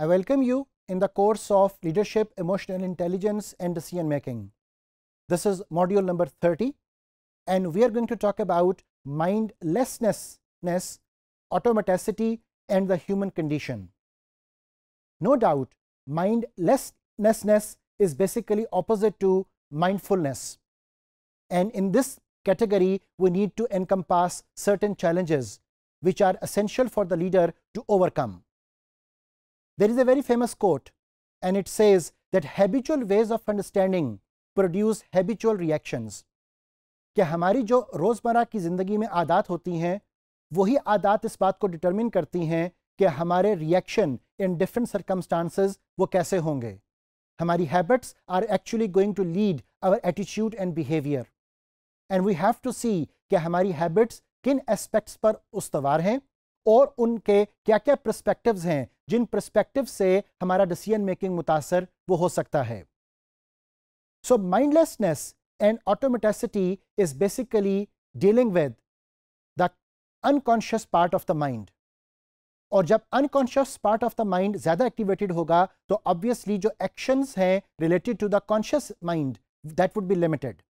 I welcome you in the course of Leadership, Emotional Intelligence and Decision Making. This is module number 30 and we are going to talk about mindlessness, automaticity and the human condition. No doubt mindlessness is basically opposite to mindfulness and in this category we need to encompass certain challenges which are essential for the leader to overcome. There is a very famous quote and it says that habitual ways of understanding produce habitual reactions. कि हमारी जो रोज़मर्रा की ज़िंदगी में आदत होती हैं वही आदत इस बात को डिटरमिन करती हैं कि हमारे रिएक्शन इन डिफरेंट सर्कमस्टांसेस वो कैसे होंगे हमारी habits are actually going to lead our attitude and behaviour and we have to see कि हमारी हैबिट्स किन एस्पेक्ट्स पर उसवार हैं और उनके क्या क्या प्रस्पेक्टिव्स हैं जिन प्रस्पेक्टिव से हमारा डिसीजन मेकिंग मुतासर वो हो सकता है so mindlessness and automaticity is basically dealing with the unconscious part of the mind और जब unconscious part of the mind ज़्यादा एक्टिवेटेड होगा तो ऑब्वियसली जो एक्शंस हैं related to the conscious mind that would be limited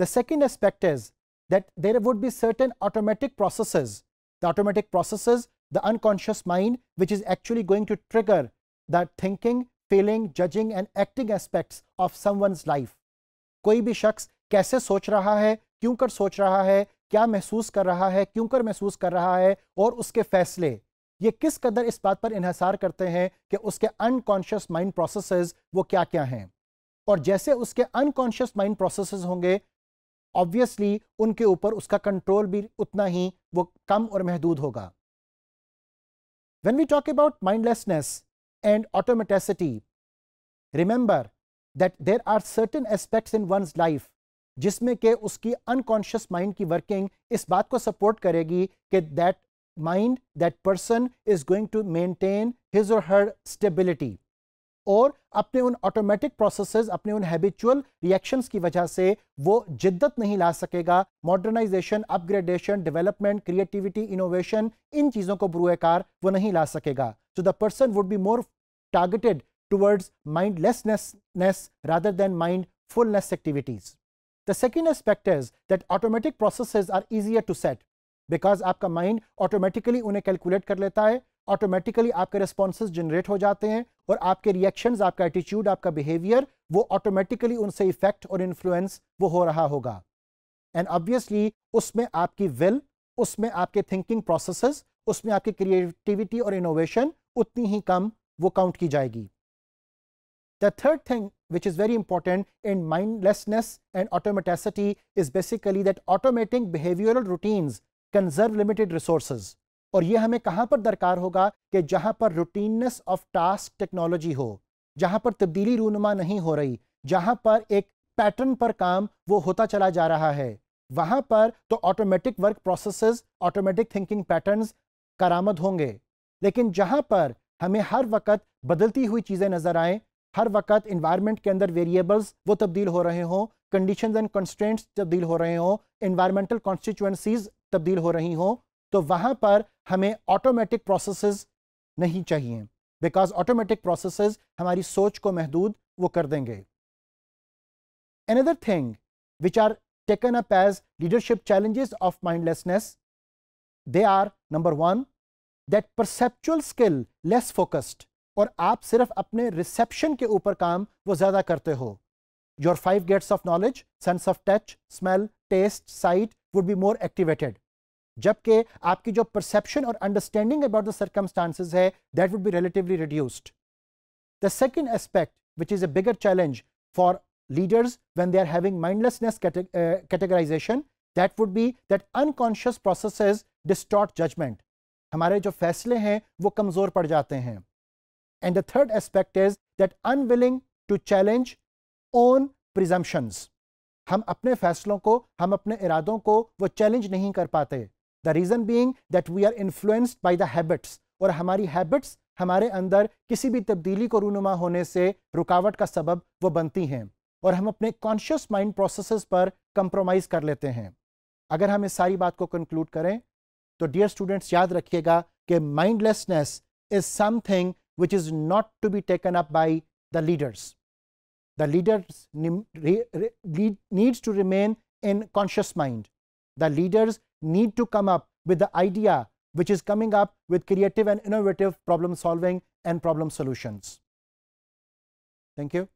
the second aspect is that there would be certain automatic processes the automatic processes the unconscious mind, which is actually going to trigger that thinking, feeling, judging and acting aspects of someone's life. कोई भी शख्स कैसे सोच रहा है क्यों कर सोच रहा है क्या महसूस कर रहा है क्यों कर महसूस कर रहा है और उसके फैसले ये किस कदर इस बात पर इन्हसार करते हैं कि उसके अनकॉन्शियस माइंड प्रोसेसेस वो क्या क्या हैं और जैसे उसके अनकॉन्शियस माइंड प्रोसेसेस होंगे ऑब्वियसली उनके ऊपर उसका कंट्रोल भी उतना ही वो कम और महदूद होगा When we talk about mindlessness and automaticity, remember that there are certain aspects in one's life जिसमें के उसकी unconscious mind की working इस बात को support करेगी कि that mind, that person is going to maintain his or her stability. और अपने उन ऑटोमेटिक प्रोसेस अपने उन हैबिचुअल रिएक्शन की वजह से वो जिद्दत नहीं ला सकेगा modernisation upgradation development creativity innovation इन चीजों को बुरुएकार वो नहीं ला सकेगा so the person would be more targeted towards mindlessness rather than mindfulness activities the second aspect is that automatic processes are easier to set because आपका mind automatically उन्हें कैलकुलेट कर लेता है ऑटोमेटिकली आपके रिस्पॉन्स जनरेट हो जाते हैं और आपके रिएक्शन आपका एटीट्यूड आपका बिहेवियर वो ऑटोमेटिकली उनसे इफेक्ट और इन्फ्लुएंस वो हो रहा होगा एंड ऑब्वियसली उसमें आपकी विल उसमें आपके थिंकिंग प्रोसेस उसमें आपकी क्रिएटिविटी और इनोवेशन उतनी ही कम वो काउंट की जाएगी the third thing which is very important in mindlessness and automaticity is basically that automating behavioural routine conserve limited resources और ये हमें कहाँ पर दरकार होगा कि जहाँ पर रूटीननेस ऑफ टास्क टेक्नोलॉजी हो जहाँ पर तब्दीली रूनुमा नहीं हो रही जहाँ पर एक पैटर्न पर काम वो होता चला जा रहा है वहाँ पर तो automatic work processes, automatic thinking patterns करामद होंगे लेकिन जहाँ पर हमें हर वक्त बदलती हुई चीज़ें नज़र आए हर वक्त इन्वायरमेंट के अंदर वेरिएबल्स वो तब्दील हो रहे हों कंडीशन एंड कंस्ट्रेंट्स तब्दील हो रहे हों इन्वायरमेंटल कॉन्स्टिट्यूएंसीज तब्दील हो रही हों तो वहां पर हमें ऑटोमेटिक प्रोसेसेस नहीं चाहिए बिकॉज ऑटोमेटिक प्रोसेसेस हमारी सोच को महदूद वो कर देंगे another thing which are taken up as leadership challenges of mindlessness they are number one that perceptual skill less focused और आप सिर्फ अपने रिसेप्शन के ऊपर काम वो ज्यादा करते हो your five gates of knowledge sense of touch smell taste sight would be more activated जबकि आपकी जो परसेप्शन और अंडरस्टैंडिंग अबाउट द सर्कमस्टांसिस है that would be relatively reduced the second aspect which is a bigger challenge for leaders when they are having mindlessness categorisation that would be that unconscious process unconscious judgement हमारे जो फैसले हैं वो कमज़ोर पड़ जाते हैं and the third aspect is that unwilling to challenge own presumptions हम अपने फैसलों को हम अपने इरादों को वो चैलेंज नहीं कर पाते the reason being that we are influenced by the habits और हमारी हैबिट्स हमारे अंदर किसी भी तब्दीली को रूनुमा होने से रुकावट का सबब वो बनती हैं और हम अपने कॉन्शियस माइंड प्रोसेस पर कंप्रोमाइज कर लेते हैं अगर हम इस सारी बात को कंक्लूड करें तो डियर स्टूडेंट्स याद रखिएगा कि mindlessness is something which is not to be taken up by the leaders the leaders needs to remain in conscious mind the leaders need to come up with the idea which is coming up with creative and innovative problem solving and problem solutions. Thank you.